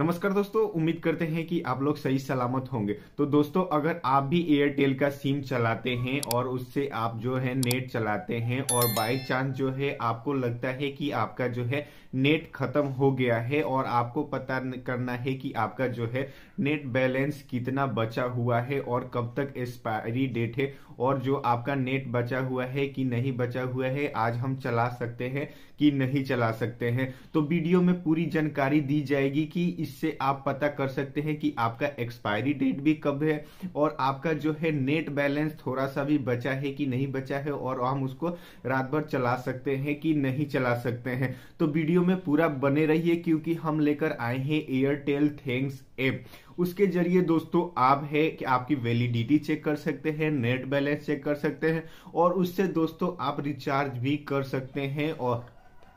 नमस्कार दोस्तों उम्मीद करते हैं कि आप लोग सही सलामत होंगे तो दोस्तों अगर आप भी एयरटेल का सिम चलाते हैं और उससे आप जो है नेट चलाते हैं और बाई चांस जो है आपको लगता है कि आपका जो है नेट खत्म हो गया है और आपको पता करना है कि आपका जो है नेट बैलेंस कितना बचा हुआ है और कब तक एक्सपायरी डेट है और जो आपका नेट बचा हुआ है कि नहीं बचा हुआ है आज हम चला सकते हैं कि नहीं चला सकते हैं तो वीडियो में पूरी जानकारी दी जाएगी कि इससे आप पता कर सकते हैं कि आपका एक्सपायरी डेट भी कब है और आपका जो है नेट बैलेंस थोड़ा सा भी बचा है कि नहीं बचा है और हम उसको रात भर चला सकते हैं कि नहीं चला सकते हैं तो वीडियो में पूरा बने रहिए क्योंकि हम लेकर आए हैं एयरटेल थैंक्स एप उसके जरिए दोस्तों आप है कि आपकी वैलिडिटी चेक कर सकते हैं नेट बैलेंस चेक कर सकते हैं और उससे दोस्तों आप रिचार्ज भी कर सकते हैं और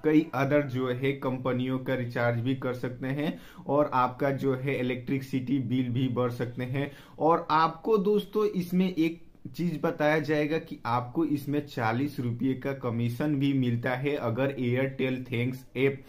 कई अदर जो है कंपनियों का रिचार्ज भी कर सकते हैं और आपका जो है इलेक्ट्रिसिटी बिल भी बढ़ सकते हैं और आपको दोस्तों इसमें एक चीज बताया जाएगा कि आपको इसमें चालीस रुपये का कमीशन भी मिलता है अगर एयरटेल थैंक्स ऐप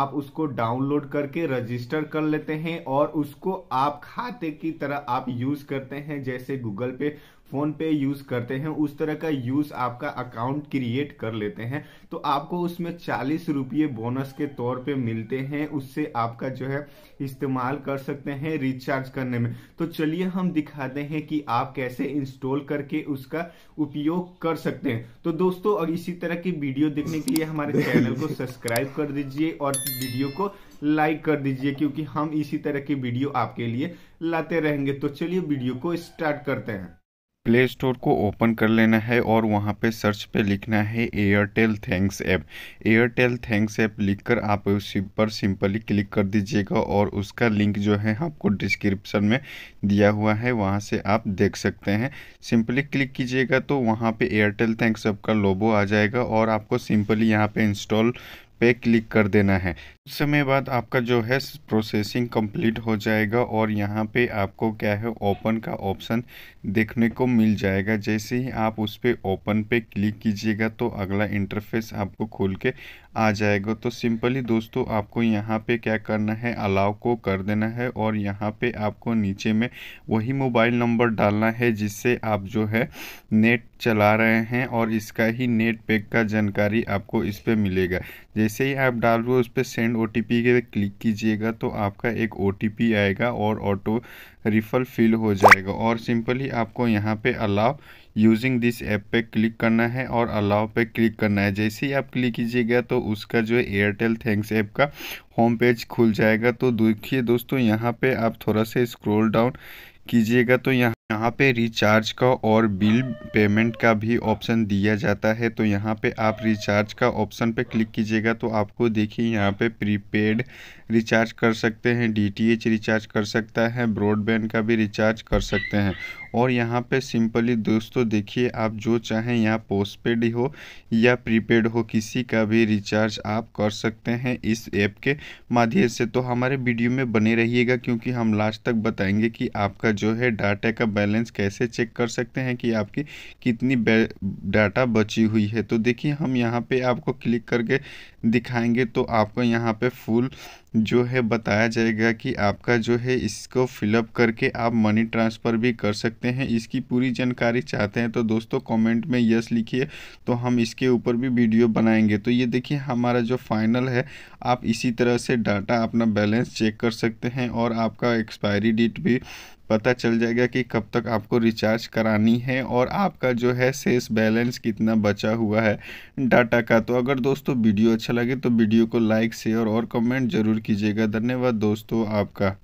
आप उसको डाउनलोड करके रजिस्टर कर लेते हैं और उसको आप खाते की तरह आप यूज करते हैं जैसे गूगल पे फोन पे यूज करते हैं उस तरह का यूज आपका अकाउंट क्रिएट कर लेते हैं तो आपको उसमें चालीस रुपये बोनस के तौर पे मिलते हैं उससे आपका जो है इस्तेमाल कर सकते हैं रिचार्ज करने में तो चलिए हम दिखाते हैं कि आप कैसे इंस्टॉल कर करके उसका उपयोग कर सकते हैं तो दोस्तों अगर इसी तरह की वीडियो देखने के लिए हमारे चैनल को सब्सक्राइब कर दीजिए और वीडियो को लाइक कर दीजिए क्योंकि हम इसी तरह की वीडियो आपके लिए लाते रहेंगे तो चलिए वीडियो को स्टार्ट करते हैं प्ले स्टोर को ओपन कर लेना है और वहाँ पे सर्च पे लिखना है Airtel Thanks app Airtel Thanks app लिखकर आप उस पर सिंपली क्लिक कर दीजिएगा और उसका लिंक जो है आपको डिस्क्रिप्शन में दिया हुआ है वहाँ से आप देख सकते हैं सिंपली क्लिक कीजिएगा तो वहाँ पे एयरटेल थैंक्स ऐप का लोबो आ जाएगा और आपको सिंपली यहाँ पे इंस्टॉल पे क्लिक कर देना है कुछ समय बाद आपका जो है प्रोसेसिंग कंप्लीट हो जाएगा और यहाँ पे आपको क्या है ओपन का ऑप्शन देखने को मिल जाएगा जैसे ही आप उस पर ओपन पे क्लिक कीजिएगा तो अगला इंटरफेस आपको खोल के आ जाएगा तो सिंपली दोस्तों आपको यहाँ पे क्या करना है अलाव को कर देना है और यहाँ पे आपको नीचे में वही मोबाइल नंबर डालना है जिससे आप जो है नेट चला रहे हैं और इसका ही नेट पैक का जानकारी आपको इस पर मिलेगा जैसे ही आप डाल रहे हो उस पर सेंड ओ टी पी के क्लिक कीजिएगा तो आपका एक ओ टी पी आएगा और ऑटो रिफल फिल हो जाएगा और सिंपली आपको यहाँ पे अलाव यूजिंग दिस ऐप पे क्लिक करना है और अलाव पे क्लिक करना है जैसे ही आप क्लिक कीजिएगा तो उसका जो है एयरटेल थैंक्स ऐप का होम पेज खुल जाएगा तो देखिए दोस्तों यहाँ पे आप थोड़ा सा स्क्रोल डाउन कीजिएगा तो यहाँ यहाँ पे रिचार्ज का और बिल पेमेंट का भी ऑप्शन दिया जाता है तो यहाँ पे आप रिचार्ज का ऑप्शन पे क्लिक कीजिएगा तो आपको देखिए यहाँ पे प्रीपेड रिचार्ज कर सकते हैं डीटीएच रिचार्ज कर सकता है ब्रॉडबैंड का भी रिचार्ज कर सकते हैं और यहाँ पे सिंपली दोस्तों देखिए आप जो चाहें यहाँ पोस्टपेड ही हो या प्रीपेड हो किसी का भी रिचार्ज आप कर सकते हैं इस ऐप के माध्यम से तो हमारे वीडियो में बने रहिएगा क्योंकि हम लास्ट तक बताएंगे कि आपका जो है डाटा का बैलेंस कैसे चेक कर सकते हैं कि आपकी कितनी डाटा बची हुई है तो देखिए हम यहाँ पर आपको क्लिक करके दिखाएँगे तो आपको यहाँ पर फुल जो है बताया जाएगा कि आपका जो है इसको फिलअप करके आप मनी ट्रांसफ़र भी कर सकते हैं इसकी पूरी जानकारी चाहते हैं तो दोस्तों कमेंट में यस लिखिए तो हम इसके ऊपर भी वीडियो बनाएंगे तो ये देखिए हमारा जो फाइनल है आप इसी तरह से डाटा अपना बैलेंस चेक कर सकते हैं और आपका एक्सपायरी डेट भी पता चल जाएगा कि कब तक आपको रिचार्ज करानी है और आपका जो है शेष बैलेंस कितना बचा हुआ है डाटा का तो अगर दोस्तों वीडियो अच्छा लगे तो वीडियो को लाइक शेयर और कमेंट ज़रूर कीजिएगा धन्यवाद दोस्तों आपका